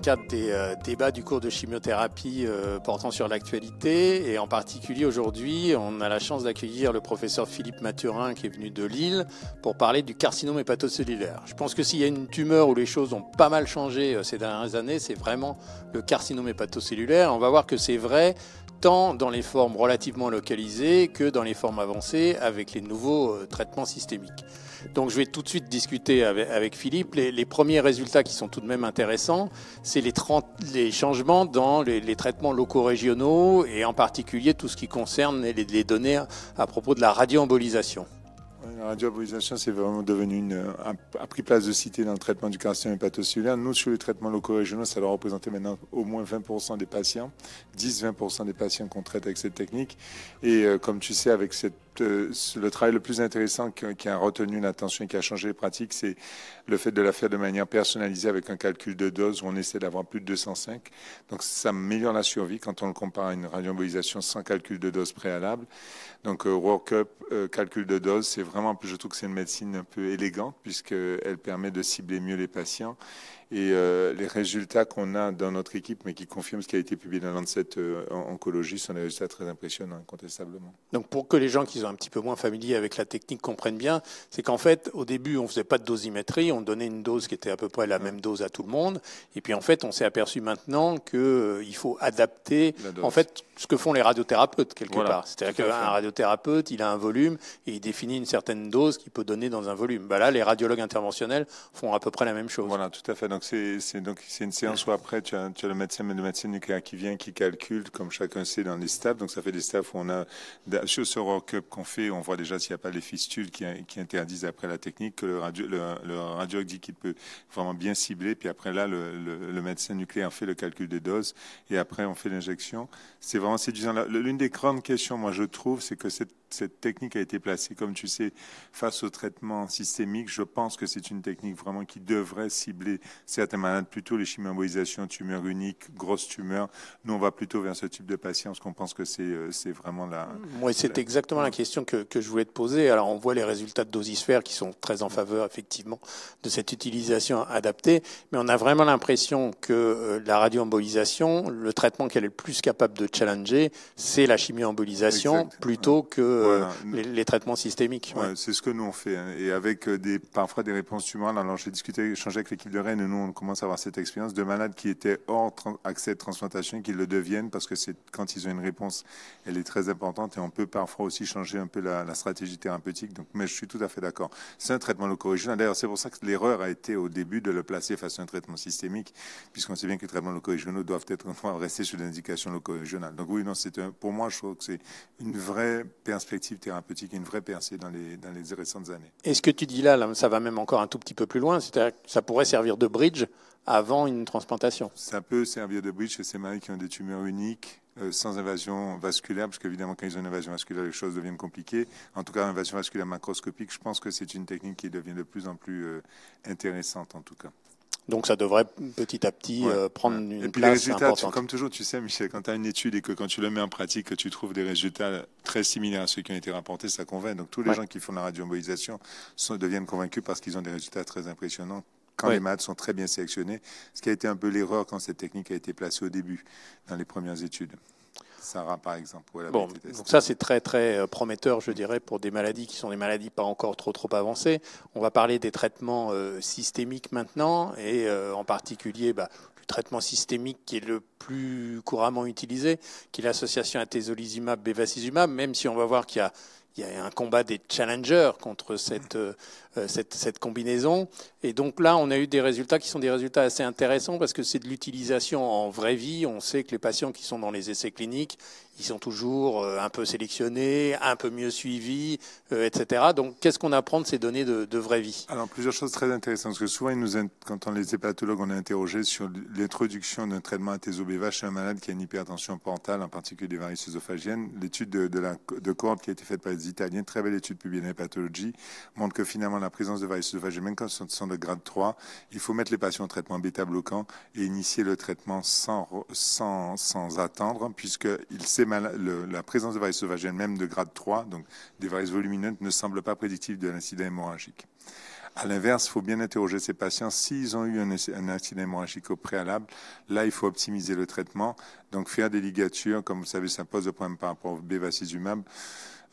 cadre des euh, débats du cours de chimiothérapie euh, portant sur l'actualité. Et en particulier aujourd'hui, on a la chance d'accueillir le professeur Philippe Mathurin qui est venu de Lille pour parler du carcinome hépatocellulaire. Je pense que s'il y a une tumeur où les choses ont pas mal changé euh, ces dernières années, c'est vraiment le carcinome hépatocellulaire. On va voir que c'est vrai tant dans les formes relativement localisées que dans les formes avancées avec les nouveaux euh, traitements systémiques. Donc je vais tout de suite discuter avec, Philippe. Les, premiers résultats qui sont tout de même intéressants, c'est les, les, changements dans les, les traitements locaux régionaux et en particulier tout ce qui concerne les, données à propos de la radioembolisation. La radioabolisation, c'est vraiment devenu une, a, pris place de cité dans le traitement du carcinome hépatocellulaire. Nous, sur les traitements locaux régionaux, ça doit représenter maintenant au moins 20% des patients, 10-20% des patients qu'on traite avec cette technique. Et euh, comme tu sais, avec cette euh, le travail le plus intéressant qui, a retenu l'attention et qui a changé les pratiques, c'est le fait de la faire de manière personnalisée avec un calcul de dose où on essaie d'avoir plus de 205. Donc ça améliore la survie quand on le compare à une radioembolisation sans calcul de dose préalable. Donc euh, workup, euh, calcul de dose, c'est vraiment, je trouve que c'est une médecine un peu élégante puisqu'elle permet de cibler mieux les patients et euh, les résultats qu'on a dans notre équipe, mais qui confirment ce qui a été publié dans l'ANSET euh, en oncologie, sont des résultats très impressionnants, incontestablement. Donc pour que les gens qui sont un petit peu moins familiers avec la technique comprennent bien, c'est qu'en fait, au début, on ne faisait pas de dosimétrie, on donnait une dose qui était à peu près la même dose à tout le monde. Et puis en fait, on s'est aperçu maintenant qu'il euh, faut adapter. En fait, ce que font les radiothérapeutes quelque part. C'est-à-dire qu'un radiothérapeute, il a un volume et il définit une certaine dose qu'il peut donner dans un volume. Bah là, les radiologues interventionnels font à peu près la même chose. Voilà, tout à fait. Donc c'est donc c'est une séance où après tu as, tu médecin, le médecin nucléaire qui vient, qui calcule, comme chacun sait dans les staffs. Donc ça fait des staffs où on a sur ce rock-up qu'on fait, on voit déjà s'il n'y a pas les fistules qui, interdisent après la technique que le, radio, le, radiologue dit qu'il peut vraiment bien cibler. Puis après là, le, le, médecin nucléaire fait le calcul des doses et après on fait l'injection. C'est L'une des grandes questions, moi, je trouve, c'est que cette cette technique a été placée, comme tu sais, face au traitement systémique. Je pense que c'est une technique vraiment qui devrait cibler certains malades, plutôt les chimioembolisations, tumeurs uniques, grosses tumeurs. Nous, on va plutôt vers ce type de patients parce qu'on pense que c'est euh, vraiment la... c'est exactement la question que, je voulais te poser. Alors, on voit les résultats de dosisphère qui sont très en mm. faveur, effectivement, de cette utilisation adaptée, mais on a vraiment l'impression que euh, la radioembolisation, le traitement qu'elle est le plus capable de challenger, c'est la chimioembolisation plutôt que euh, les, traitements systémiques. C'est ce que nous on fait. Hein. Et avec euh, des, parfois des réponses tumorales, alors j'ai discuté, échangé avec l'équipe de Rennes, nous on commence à avoir cette expérience de malades qui étaient hors accès de transplantation, qui le deviennent parce que c'est quand ils ont une réponse, elle est très importante et on peut parfois aussi changer un peu la, stratégie thérapeutique. Donc, mais je suis tout à fait d'accord. C'est un traitement loco-régional. D'ailleurs, c'est pour ça que l'erreur a été au début de le placer face à un traitement systémique, puisqu'on sait bien que les traitements loco-régionaux doivent être restés rester sur l'indication locorégionale. Donc oui, non, c'est pour moi, je trouve que c'est une vraie perspective perspective thérapeutique, une vraie percée dans les, dans les récentes années. Et ce que tu dis là, ça va même encore un tout petit peu plus loin, c'est-à-dire que ça pourrait servir de bridge avant une transplantation. Ça peut servir de bridge chez ces maris qui ont des tumeurs uniques, euh, sans invasion vasculaire, parce qu'évidemment, quand ils ont une invasion vasculaire, les choses deviennent compliquées. En tout cas, l'invasion vasculaire macroscopique, je pense que c'est une technique qui devient de plus en plus euh, intéressante, en tout cas. Donc ça devrait petit à petit euh, prendre une place Et puis les résultats, comme toujours, tu sais, Michel, quand tu as une étude et que quand tu le mets en pratique, que tu trouves des résultats très similaires à ceux qui ont été rapportés, ça convainc. Donc tous les gens qui font la radioembolisation deviennent convaincus parce qu'ils ont des résultats très impressionnants quand les maths sont très bien sélectionnés, ce qui a été un peu l'erreur quand cette technique a été placée au début dans les premières études par exemple. Bon, donc ça, c'est très, très euh, prometteur, je dirais, pour des maladies qui sont des maladies pas encore trop, trop avancées. On va parler des traitements euh, systémiques maintenant, et euh, en particulier bah, du traitement systémique qui est le plus couramment utilisé, qui est l'association atezolizumab-bevacizumab, même si on va voir qu'il y a y a un combat des challengers contre cette mmh. Euh, cette, combinaison. Et donc là, on a eu des résultats qui sont des résultats assez intéressants parce que c'est de l'utilisation en vraie vie. On sait que les patients qui sont dans les essais cliniques, ils sont toujours euh, un peu sélectionnés, un peu mieux suivis, euh, etc. Donc qu'est-ce qu'on apprend de ces données de, vraie vie Alors plusieurs choses très intéressantes parce que souvent, nous, quand on les hépatologues, on a interrogé sur l'introduction d'un traitement à TSOBVA chez un malade qui a une hypertension portale, en particulier des varices œsophagiennes. L'étude de, la, de cohorte qui a été faite par les Italiens, très belle étude publiée dans Hépatologie, montre que finalement la présence de varices sauvages, même quand sont de grade 3, il faut mettre les patients au traitement bêta-bloquant et initier le traitement sans, sans, attendre, puisque la présence de varices sauvages même de grade 3, donc des varices volumineuses, ne semble pas prédictive de l'incident hémorragique. À l'inverse, il faut bien interroger ces patients. S'ils ont eu un, incident hémorragique au préalable, là, il faut optimiser le traitement. Donc, faire des ligatures, comme vous savez, ça pose le problème par rapport au bevacizumab.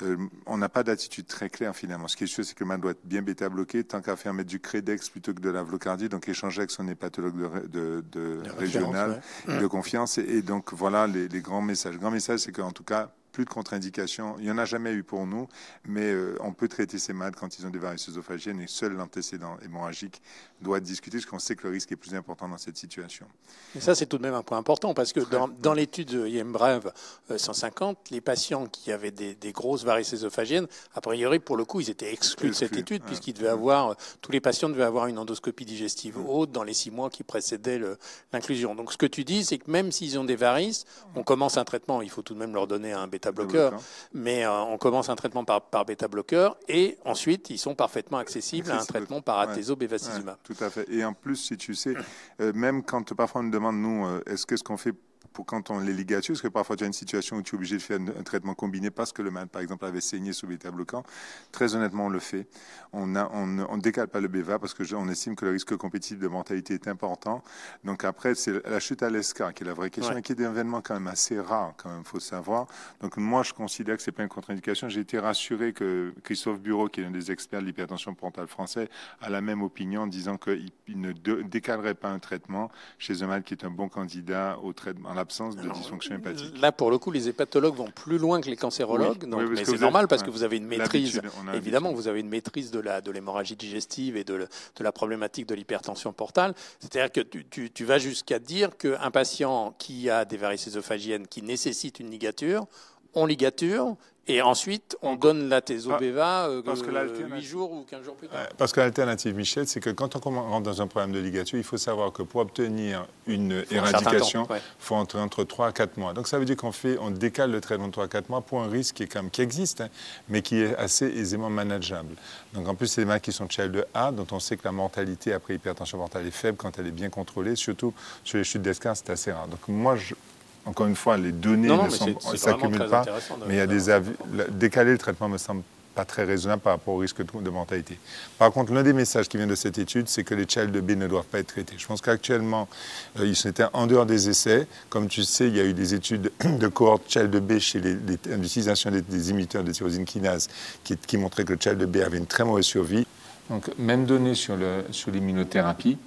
Euh, on n'a pas d'attitude très claire finalement. Ce qui est sûr, c'est que mal doit être bien bêta bloqué tant qu'à faire mettre du crédex plutôt que de la Vlocardie, donc échanger avec son hépatologue de, de, régional de mm. confiance. Et, donc voilà les, les grands messages. Le grand message, c'est qu'en tout cas, plus de contre-indications. Il n'y en a jamais eu pour nous, mais euh, on peut traiter ces malades quand ils ont des varices œsophagiennes et seul l'antécédent hémorragique doit être discuté, parce qu'on sait que le risque est plus important dans cette situation. Et ça, c'est tout de même un point important, parce que dans, dans l'étude brev 150, euh, les patients qui avaient des, grosses varices œsophagiennes, a priori, pour le coup, ils étaient exclus de cette étude, puisqu'ils devaient avoir, euh, tous les patients devaient avoir une endoscopie digestive haute dans les six mois qui précédaient l'inclusion. Donc ce que tu dis, c'est que même s'ils ont des varices, on commence un traitement, il faut tout de même leur donner un bêta bêta hein. mais euh, on commence un traitement par, par bêta-bloqueur et ensuite ils sont parfaitement accessibles à un traitement par atézo Ouais, tout à fait. Et en plus, si tu sais, euh, même quand parfois on nous demande, nous, euh, est-ce quest ce qu'on fait pour quand on les ligature, parce que parfois tu as une situation où tu es obligé de faire un, traitement combiné parce que le mal, par exemple, avait saigné sous l'état bloquant. Très honnêtement, on le fait. On ne décale pas le BVA parce qu'on estime que le risque compétitif de mortalité est important. Donc après, c'est la chute à l'ESCA qui est la vraie question et qui est un événement quand même assez rare, quand même, faut savoir. Donc moi, je considère que c'est pas une contre-indication. J'ai été rassuré que Christophe Bureau, qui est un des experts de l'hypertension portale français, a la même opinion en disant qu'il ne décalerait pas un traitement chez un mal qui est un bon candidat au traitement en l'absence de dysfonction euh, hépatique. Là, pour le coup, les hépatologues vont plus loin que les cancérologues. mais c'est normal parce que vous avez une maîtrise. Évidemment, vous avez une maîtrise de l'hémorragie digestive et de, la problématique de l'hypertension portale. C'est-à-dire que tu, vas jusqu'à dire qu'un patient qui a des varices œsophagiennes qui nécessite une ligature, on ligature, et ensuite, on donne la thésobéva ah, euh, 8 euh, jours ou 15 jours plus tard. Parce que l'alternative, Michel, c'est que quand on rentre dans un problème de ligature, il faut savoir que pour obtenir une éradication, il faut entre, entre 3 à 4 mois. Donc ça veut dire qu'on fait, on décale le traitement de 3 à 4 mois pour un risque qui, existe, hein, mais qui est assez aisément manageable. Donc en plus, c'est des malades qui sont de A, dont on sait que la mortalité après hypertension mentale est faible quand elle est bien contrôlée, surtout sur les chutes d'escarre, c'est assez rare. Donc moi, je, encore une fois, les données ne s'accumulent pas, mais il y a des Décaler le traitement me semble pas très raisonnable par rapport au risque de mortalité. Par contre, l'un des messages qui vient de cette étude, c'est que les de B ne doivent pas être traités. Je pense qu'actuellement, euh, ils étaient en dehors des essais. Comme tu sais, il y a eu des études de cohorte de B chez l'utilisation des, des, imiteurs de tyrosine kinase qui, montraient que le de B avait une très mauvaise survie. Donc, même donnée sur l'immunothérapie.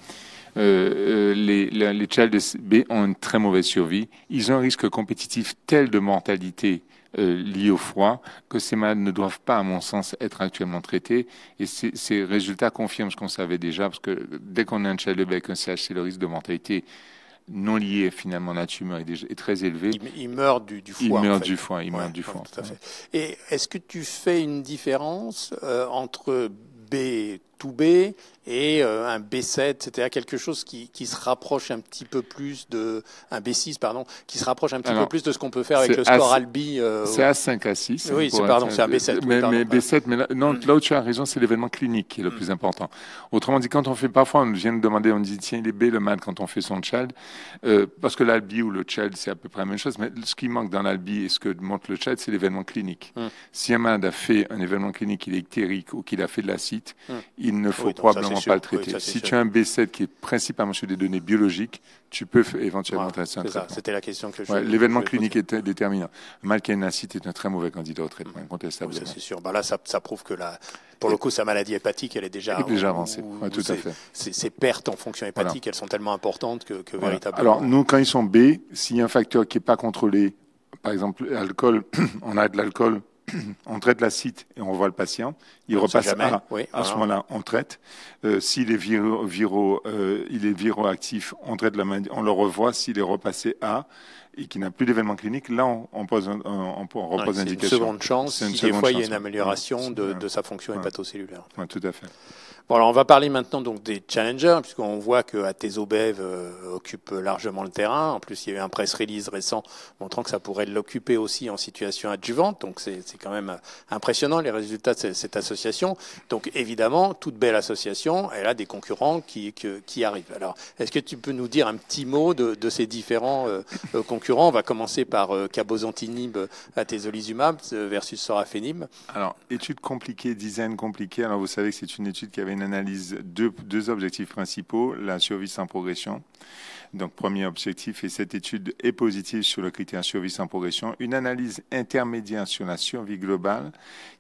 Euh, euh, les, les Child B ont une très mauvaise survie. Ils ont un risque compétitif tel de mortalité euh, liée au froid, que ces malades ne doivent pas, à mon sens, être actuellement traités. Et ces résultats confirment ce qu'on savait déjà, parce que dès qu'on a un child avec un CHC, le risque de mortalité non lié finalement à la tumeur est, très élevé. Il, meurt du, du, foie. Il meurt du froid. il meurt du tout à fait. Et est-ce que tu fais une différence entre B tout euh, B et un B7, c'est-à-dire quelque chose qui, qui, se rapproche un petit peu plus de un B6 pardon, qui se rapproche un petit peu plus de ce qu'on peut faire avec le score Albi. Euh, c'est A5 à 6 Oui, c'est pardon, c'est un B7. Mais, B7, mais non, mm. là où tu as raison, c'est l'événement clinique qui est le mm. plus important. Autrement dit, quand on fait parfois, on vient de demander, on dit tiens il est B le mal quand on fait son child, euh, parce que l'Albi ou le child c'est à peu près la même chose, mais ce qui manque dans l'Albi et ce que montre le child, c'est l'événement clinique. Mm. Si un malade a fait un événement clinique, il est ou qu'il a fait de la il il ne faut probablement pas le traiter. si tu as un B7 qui est principalement sur des données biologiques, tu peux éventuellement traiter un C'était la question que je L'événement clinique est déterminant. Malkenacite est un très mauvais candidat au traitement, mhm. incontestable. c'est sûr. Bah, là, ça, prouve que la, pour le coup, sa maladie hépatique, elle est déjà, déjà avancée. tout à fait. Ces pertes en fonction hépatique, elles sont tellement importantes que, véritablement. Alors, euh, nous, quand ils sont B, s'il y a un facteur qui n'est pas contrôlé, par exemple, l'alcool, on a de l'alcool on traite la l'acide et on voit le patient. Il repasse à, à ce moment-là, on traite. Euh, s'il est, viro, euh, il est viroactif, on, traite la, on le revoit. S'il est repassé à et qu'il n'a plus d'événement clinique, là, on, on on, on repose l'indication. C'est une seconde chance. Une fois, il y a une amélioration de, sa fonction ouais, hépatocellulaire. tout à fait alors on va parler maintenant donc des challengers, puisqu'on voit que euh, occupe largement le terrain. En plus, il y a eu un press release récent montrant que ça pourrait l'occuper aussi en situation adjuvante. Donc, c'est quand même euh, impressionnant les résultats de cette association. Donc, évidemment, toute belle association, elle a des concurrents qui, qui, arrivent. Alors, est-ce que tu peux nous dire un petit mot de, ces différents euh, concurrents On va commencer par Cabozantinib, Atezolizumab versus Sorafenib. Alors, étude compliquée, design compliqué. Alors, vous savez que c'est une étude qui avait analyse deux deux objectifs principaux, la survie sans progression. Donc premier objectif, et cette étude est positive sur le critère survie sans progression. Une analyse intermédiaire sur la survie globale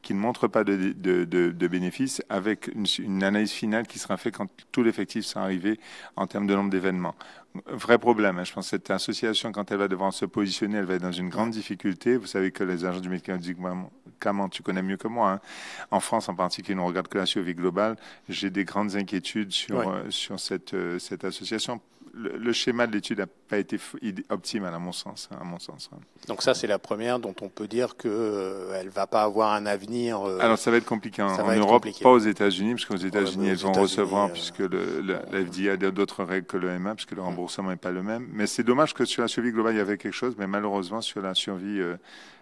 qui ne montre pas de, de, bénéfices avec une, analyse finale qui sera faite quand tout l'effectif sera arrivé en termes de nombre d'événements. Vrai problème, hein, je pense cette association, quand elle va devoir se positionner, elle va être dans une grande difficulté. Vous savez que les agents du médicament tu connais mieux que moi, hein. en France en particulier, on regarde que la survie globale. J'ai des grandes inquiétudes sur, euh, sur cette, euh, cette association. Le, schéma de l'étude n'a pas été optimal à mon sens. Hein, à mon sens hein. Donc ça, c'est la première dont on peut dire qu'elle euh, elle ne va pas avoir un avenir. Alors ça va être compliqué en, Europe, pas aux États-Unis, parce qu'aux États-Unis, elles vont recevoir, puisque le, a d'autres règles que le l'EMA, puisque le remboursement n'est pas le même. Mais c'est dommage que sur la survie globale, il y avait quelque chose, mais malheureusement, sur la survie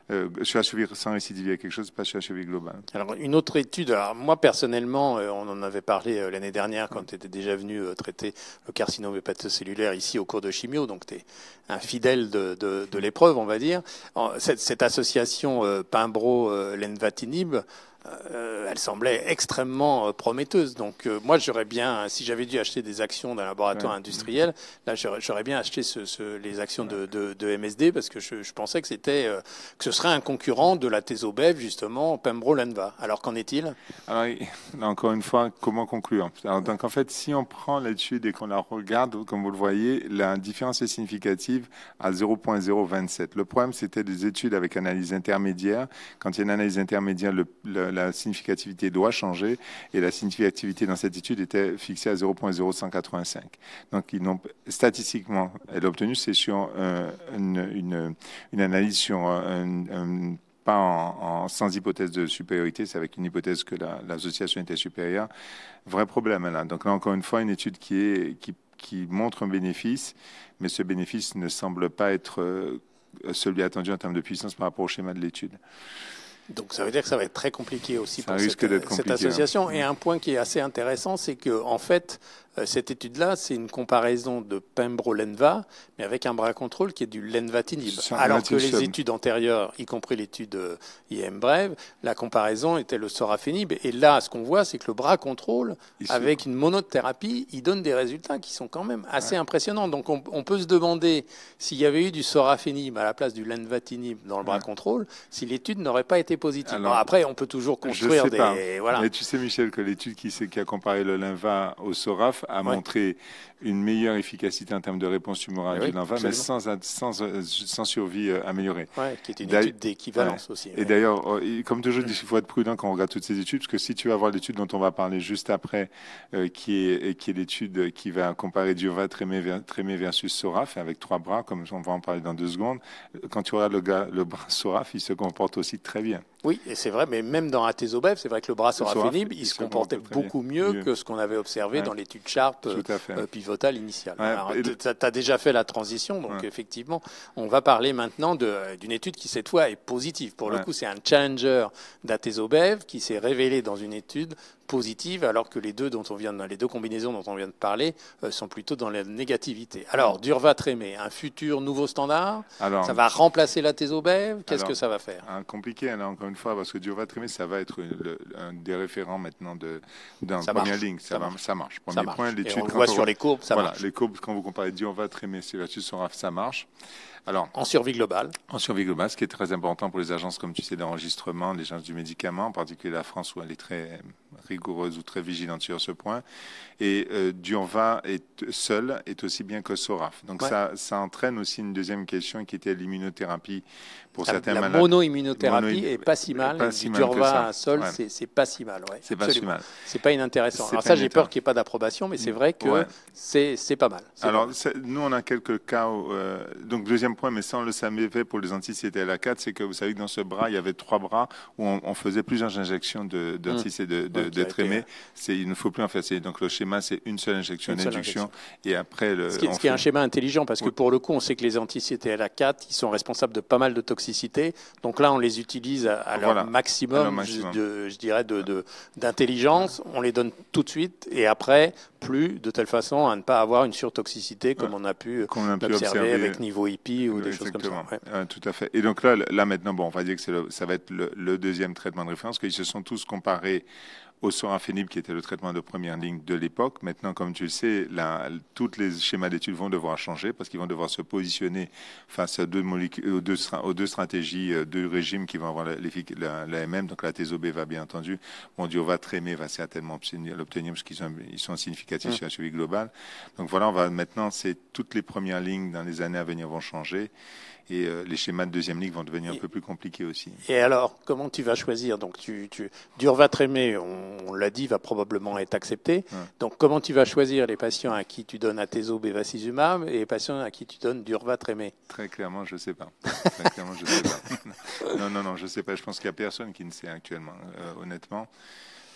je euh, suis la sans récidive, il y a quelque chose, pas sur la global globale. Alors, une autre étude, alors moi personnellement, euh, on en avait parlé euh, l'année dernière quand tu étais déjà venu traiter le carcinome hépatocellulaire ici au cours de chimio, donc tu es un fidèle de, de, l'épreuve, on va dire. Cette, cette association Pimbro-Lenvatinib, euh, elle semblait extrêmement euh, prometteuse. Donc euh, moi, j'aurais bien, si j'avais dû acheter des actions d'un laboratoire industriel, là, j'aurais bien acheté les actions de, MSD parce que je, pensais que c'était que ce serait un concurrent de la TESOBEV justement, Pembro-Lenva, Alors qu'en est-il Alors encore une fois, comment conclure Donc en fait, si on prend l'étude et qu'on la regarde, comme vous le voyez, la différence est significative à 0,027. Le problème, c'était des études avec analyse intermédiaire. Quand il y a une analyse intermédiaire, le, la significativité doit changer et la significativité dans cette étude était fixée à 0.0185. Donc, ils n'ont statistiquement, elle a obtenu, c'est sur euh, une, une, analyse sur euh, un, pas en, sans hypothèse de supériorité, c'est avec une hypothèse que l'association était supérieure. Vrai problème là. Donc là encore une fois, une étude qui, est, qui, qui montre un bénéfice, mais ce bénéfice ne semble pas être euh, celui attendu en termes de puissance par rapport au schéma de l'étude. Donc ça veut dire que ça va être très compliqué aussi pour cette, hein. association. Et mm. un point qui est assez intéressant, c'est que en fait, euh, cette étude-là, c'est une comparaison de pembro mais avec un bras contrôle qui est du Lenvatinib. Alors que les études antérieures, y compris l'étude euh, IM la comparaison était le sorafenib. Et là, ce qu'on voit, c'est que le bras contrôle, avec une monothérapie, il donne des résultats qui sont quand même assez impressionnants. Donc on, peut se demander s'il y avait eu du sorafenib à la place du lenvatinib dans le bras contrôle, si l'étude n'aurait pas été positive. après, on peut toujours construire des. Mais tu sais, Michel, que l'étude qui, a comparé le lenva au soraf a montré une meilleure efficacité en termes de réponse eh humorale et mais sans, sans, euh, survie euh, améliorée. Ouais, qui est une étude d'équivalence aussi. Et d'ailleurs, oh, comme toujours, mm. il faut être prudent quand on regarde toutes ces études, parce que si tu vas voir l'étude dont on va parler juste après, euh, qui est, qui est l'étude qui va comparer Diova Tremé versus Soraf, avec trois bras, comme on va en parler dans deux secondes, quand tu regardes le, le bras Soraf, il se comporte aussi très bien. Oui, et c'est vrai, mais même dans Atesobev, c'est vrai que le bras sera fini, il se comportait beaucoup mieux, que ce qu'on avait observé dans l'étude Sharp euh, pivotale initiale. Tu as déjà fait la transition, donc effectivement, on va parler maintenant d'une étude qui, cette fois, est positive. Pour le coup, c'est un challenger d'Atesobev qui s'est révélé dans une étude positive, alors que les deux, dont on vient, les deux combinaisons dont on vient de parler euh, sont plutôt dans la négativité. Alors, mm. Durva Trémé, un futur nouveau standard Ça va remplacer la Tésobève Qu'est-ce que ça va faire un Compliqué, hein, encore une fois, parce que Durva Trémé, ça va être un des référents maintenant d'un première Ça, marche. ça marche. Premier point, l'étude. On voit sur les courbes, ça voilà, marche. Les courbes, quand vous comparez Durva Trémé, Sylvatus Soraf, ça marche. Alors, en survie globale. En survie globale, ce qui est très important pour les agences, comme tu sais, d'enregistrement, les agences du médicament, en particulier la France où elle est très rigoureuse ou très vigilante sur ce point. Et euh, Durva est seul est aussi bien que Soraf. Donc ça, ça entraîne aussi une deuxième question qui était l'immunothérapie pour certains malades. La monoimmunothérapie mono est pas si mal. Pas si mal Durva seul, c'est pas si mal. c'est pas si mal. C'est pas inintéressant. Alors ça, j'ai peur qu'il n'y ait pas d'approbation, mais c'est vrai que c'est pas mal. Alors nous, on a quelques cas. Euh, donc deuxième point, mais sans le savait pour les anti la 4 c'est que vous savez que dans ce bras, il y avait trois bras où on, faisait plusieurs injections de, de, Hein. c'est il ne faut plus en faire. Donc le schéma, c'est une seule injection, d'induction et après Ce qui, est un schéma intelligent, parce que pour le coup, on sait que les anti-CTLA4, ils sont responsables de pas mal de toxicité. Donc là, on les utilise à, leur maximum, je dirais, d'intelligence. on les donne tout de suite, et après, plus de telle façon à ne pas avoir une surtoxicité comme on a pu observer avec niveau hippie ou des choses comme ça. tout à fait. Et donc là, là maintenant, bon, on va dire que ça va être le, le deuxième traitement de référence, qu'ils se sont tous comparés au sorafenib, qui était le traitement de première ligne de l'époque. Maintenant, comme tu le sais, là, toutes les schémas d'études vont devoir changer parce qu'ils vont devoir se positionner face aux, deux, aux, deux, stratégies, euh, deux régimes qui vont avoir la, la, la MM, donc la va bien entendu, va Dieu va certainement l'obtenir parce qu'ils sont, ils sont significatifs mm. sur la suivi global. Donc voilà, on va maintenant, c'est toutes les premières lignes dans les années à venir vont changer et euh, les schémas de deuxième ligue vont devenir un peu plus compliqués aussi. Et alors, comment tu vas choisir Donc, tu, tu, Durva on, l'a dit, va probablement être accepté. Donc, comment tu vas choisir les patients à qui tu donnes Atezo Bevacizumab et les patients à qui tu donnes Durva Très clairement, je ne sais pas. Très clairement, je sais pas. non, non, non, je ne sais pas. Je pense qu'il n'y a personne qui ne sait actuellement, euh, honnêtement.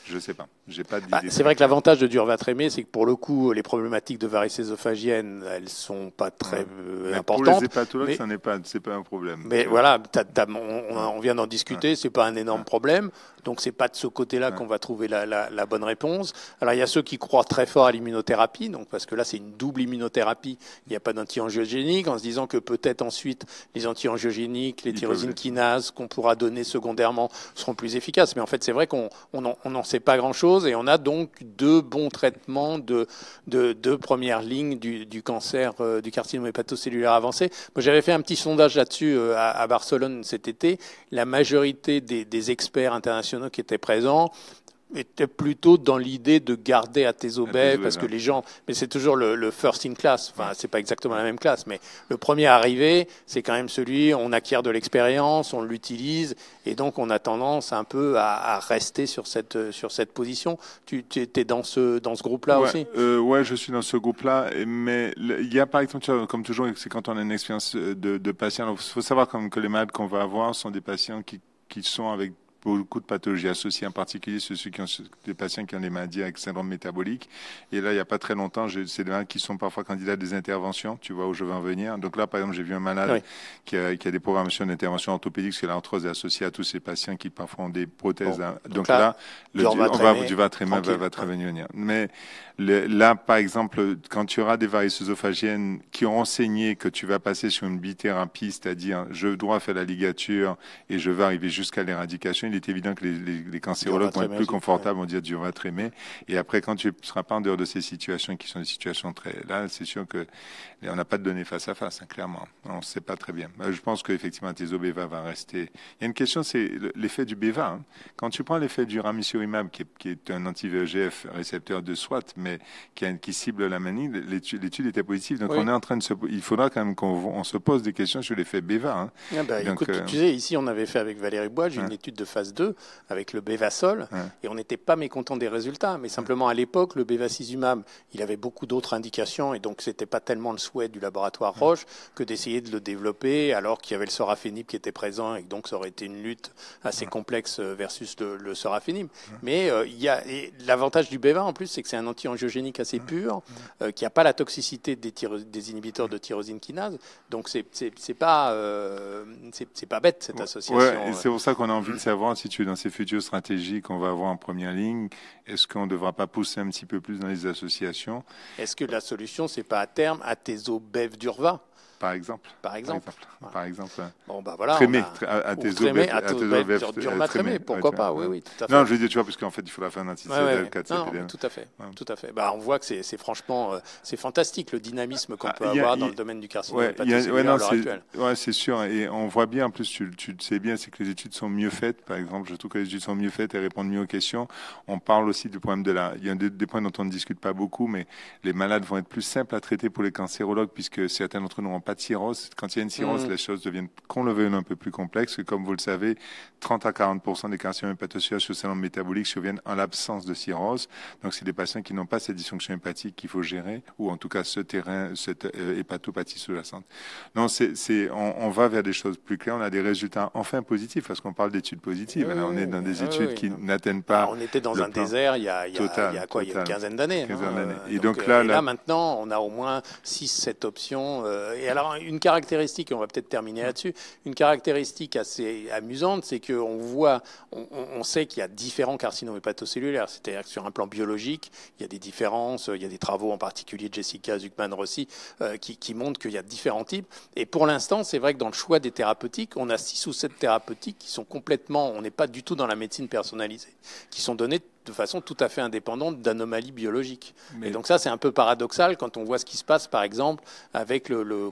Je sais pas. J'ai pas bah, c'est vrai que l'avantage de aimer c'est que pour le coup, les problématiques de varices œsophagiennes elles sont pas très importantes. Euh, pour les hépatologues, mais, ça n'est pas, un problème. Mais voilà, on, vient d'en discuter, ce c'est pas un énorme problème. Donc c'est pas de ce côté-là qu'on va trouver la, bonne réponse. Alors il y a ceux qui croient très fort à l'immunothérapie, donc parce que là c'est une double immunothérapie. Il n'y a pas d'antiangiogénique, en se disant que peut-être ensuite les antiangiogéniques, les tyrosines kinases qu'on pourra donner secondairement seront plus efficaces. Mais en fait, c'est vrai qu'on en, on c'est pas grand-chose. Et on a donc deux bons traitements de deux premières lignes du, cancer euh, du carcinome hépatocellulaire avancé. j'avais fait un petit sondage là-dessus euh, à, Barcelone cet été. La majorité des experts internationaux qui étaient présents était plutôt dans l'idée de garder à tes obèses parce que les gens, mais c'est toujours le, first in class. Enfin, c'est pas exactement la même classe, mais le premier arrivé, c'est quand même celui on acquiert de l'expérience, on l'utilise, et donc on a tendance un peu à, à rester sur cette sur cette position. Tu étais dans ce dans ce groupe-là aussi. Euh, ouais, je suis dans ce groupe-là, mais il y a par exemple, comme toujours, c'est quand on a une expérience euh, de, de patient. Il faut savoir que les malades qu'on va avoir sont des patients qui qui sont avec beaucoup de pathologies associées, en particulier ceux qui ont des patients qui ont les maladies avec syndrome métabolique. Et là, il n'y a pas très longtemps, c'est des malades qui sont parfois candidats à des interventions. Tu vois où je veux en venir. Donc là, par exemple, j'ai vu un malade qui, a, qui, a, des programmations d'intervention orthopédique, parce que l'arthrose est associée à tous ces patients qui parfois ont des prothèses. Hein. Donc, là, le, on va, très du va, va, va bien Mais là, par exemple, quand tu auras des varices œsophagiennes qui ont enseigné que tu vas passer sur une bithérapie, c'est-à-dire je dois faire la ligature et je vais arriver jusqu'à l'éradication, il est évident que les, cancérologues vont être plus confortables, vont dire du va te Et après, quand tu seras pas en dehors de ces situations qui sont des situations très. Là, c'est sûr que on n'a pas de données face à face, hein, clairement. On ne sait pas très bien. Bah, je pense qu'effectivement, tes obéva va rester. Il y a une question, c'est l'effet du BEVA. Hein. Quand tu prends l'effet du ramucirumab, qui est, qui est un anti-VEGF récepteur de SWAT, mais qui, qui cible la manie, l'étude était positive. Donc, on est en train de se. Il faudra quand même qu'on se pose des questions sur l'effet BEVA. Hein. Ah, bah, écoute, euh, tu sais, ici, on avait fait avec Valérie Bois, j'ai hein. une étude de 2 avec le bevasol, et on n'était pas mécontent des résultats. Mais simplement à l'époque, le Bevacizumab, il avait beaucoup d'autres indications et donc c'était pas tellement le souhait du laboratoire Roche que d'essayer de le développer alors qu'il y avait le sorafenib qui était présent et donc ça aurait été une lutte assez complexe euh, versus le, sorafenib. Mais euh, il y a l'avantage du Beva en plus, c'est que c'est un anti-angiogénique assez pur euh, qui n'a pas la toxicité des, des inhibiteurs de tyrosine kinase. Donc c'est pas c'est pas bête cette association. c'est pour ça qu'on a envie de savoir si tu es dans ces futures stratégies qu'on va avoir en première ligne, est-ce qu'on ne devra pas pousser un petit peu plus dans les associations Est-ce que la solution, ce n'est pas à terme à tes eaux d'Urva par exemple. Par exemple. Par exemple. Bon, voilà. à, tes à, tes euh, pourquoi pas, oui, oui, tout à fait. Non, je dire tu vois, parce qu'en fait, il faut la faire d'un 6 Non, tout à fait. Tout à fait. Bah, on voit que c'est franchement, euh, c'est fantastique le dynamisme qu'on ah, peut avoir dans le domaine du carcinome Ouais, c'est sûr. Et on voit bien, en plus, tu, tu sais bien, c'est que les études sont mieux faites. Par exemple, je trouve que les études sont mieux faites et répondent mieux aux questions. On parle aussi du problème de la. Il y a des, points dont on ne discute pas beaucoup, mais les malades vont être plus simples à traiter pour les cancérologues, puisque certains d'entre nous n'ont pas de cirrhose. Quand il y a une cirrhose, mm. les choses deviennent, qu'on le veuille, un peu plus complexes. Comme vous le savez, 30 à 40 des carcinomes sur sous salon métabolique surviennent en l'absence de cirrhose. Donc, c'est des patients qui n'ont pas cette dysfonction hépatique qu'il faut gérer, ou en tout cas ce terrain, cette euh, hépatopathie sous-jacente. Non, c'est, on, va vers des choses plus claires. On a des résultats enfin positifs, parce qu'on parle d'études positives. on est dans des études qui n'atteignent pas. on était dans un désert il y a, il y a, il y a quoi, une hein. quinzaine d'années. Et euh, donc, là, euh, là, maintenant, on a au moins 6-7 options. et alors, une caractéristique, on va peut-être terminer là-dessus, une caractéristique assez amusante, c'est qu'on voit, on, sait qu'il y a différents carcinomes hépatocellulaires, c'est-à-dire que sur un plan biologique, il y a des différences, il y a des travaux en particulier de Jessica Zuckman-Rossi euh, qui, qui montrent qu'il y a différents types. Et pour l'instant, c'est vrai que dans le choix des thérapeutiques, on a six ou sept thérapeutiques qui sont complètement, on n'est pas du tout dans la médecine personnalisée, qui sont données de façon tout à fait indépendante d'anomalies biologiques. et donc ça, c'est un peu paradoxal quand on voit ce qui se passe, par exemple, avec le, le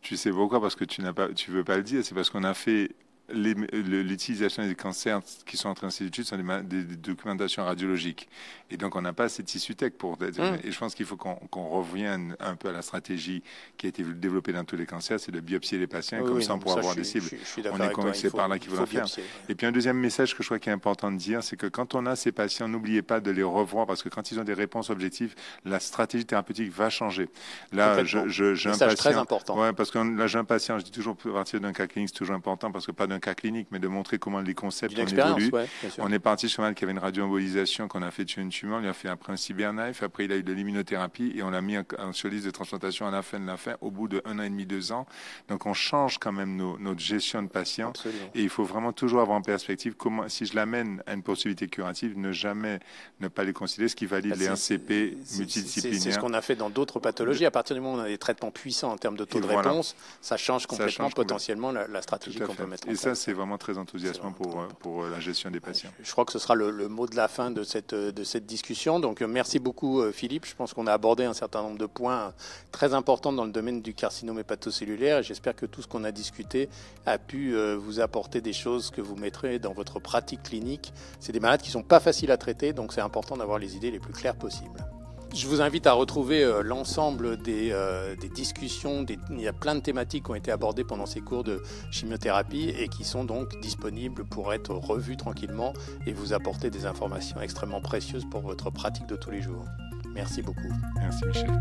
tu, sais pourquoi Parce que tu ne veux pas le dire. C'est parce qu'on a fait l'utilisation des cancers qui sont entrés train institut sont des, des, documentations radiologiques. Et donc, on n'a pas ces tissus tech pour. Mmh. Et je pense qu'il faut qu'on revienne un peu à la stratégie qui a été développée dans tous les cancers, c'est de biopsier les patients, comme ça pour avoir des cibles. on est convaincu c'est par là qu'il faut, le faire. Et puis, un deuxième message que je crois qu'il est important de dire, c'est que quand on a ces patients, n'oubliez pas de les revoir, parce que quand ils ont des réponses objectives, la stratégie thérapeutique va changer. Là, j'ai un patient. Très important. Ouais, parce que là, j'ai un patient, je dis toujours, partir d'un cas c'est toujours important, parce que pas d'un cas clinique, mais de montrer comment les concepts ont évolué. on est parti sur un qui avait une radioembolisation qu'on a fait tuer une tumeur, on lui a fait après un cyberknife, après il a eu de l'immunothérapie et on l'a mis en, solide de transplantation à la fin de la fin, au bout de un an et demi, deux ans. Donc on change quand même notre gestion de patients et il faut vraiment toujours avoir en perspective comment, si je l'amène à une possibilité curative, ne jamais ne pas les considérer, ce qui valide bah, les CP multidisciplinaires. C'est ce qu'on a fait dans d'autres pathologies. À partir du moment où on a des traitements puissants en termes de taux de réponse, ça change complètement potentiellement La, la, stratégie qu'on peut mettre en place c'est vraiment très enthousiasmant pour, euh, pour euh, la gestion des patients. Je crois que ce sera le, mot de la fin de cette, euh, de cette discussion. Donc, merci beaucoup, Philippe. Je pense qu'on a abordé un certain nombre de points très importants dans le domaine du carcinome hépatocellulaire. J'espère que tout ce qu'on a discuté a pu vous apporter des choses que vous mettrez dans votre pratique clinique. C'est des malades qui ne sont pas faciles à traiter, donc c'est important d'avoir les idées les plus claires possibles. Je vous invite à retrouver euh, l'ensemble des, euh, discussions. Il y a plein de thématiques qui ont été abordées pendant ces cours de chimiothérapie et qui sont donc disponibles pour être revues tranquillement et vous apporter des informations extrêmement précieuses pour votre pratique de tous les jours. Merci beaucoup. Merci Michel.